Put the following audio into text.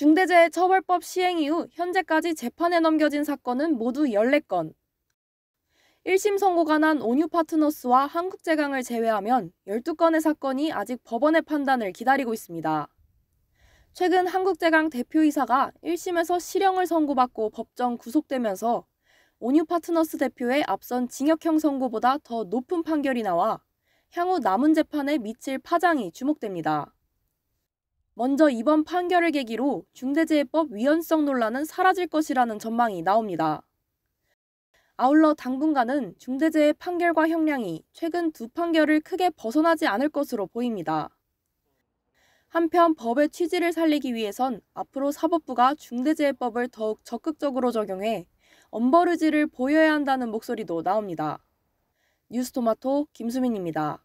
중대재해처벌법 시행 이후 현재까지 재판에 넘겨진 사건은 모두 14건. 1심 선고가 난 온유 파트너스와 한국제강을 제외하면 12건의 사건이 아직 법원의 판단을 기다리고 있습니다. 최근 한국제강 대표이사가 1심에서 실형을 선고받고 법정 구속되면서 온유 파트너스 대표의 앞선 징역형 선고보다 더 높은 판결이 나와 향후 남은 재판에 미칠 파장이 주목됩니다. 먼저 이번 판결을 계기로 중대재해법 위헌성 논란은 사라질 것이라는 전망이 나옵니다. 아울러 당분간은 중대재해 판결과 형량이 최근 두 판결을 크게 벗어나지 않을 것으로 보입니다. 한편 법의 취지를 살리기 위해선 앞으로 사법부가 중대재해법을 더욱 적극적으로 적용해 엄벌 의지를 보여야 한다는 목소리도 나옵니다. 뉴스토마토 김수민입니다.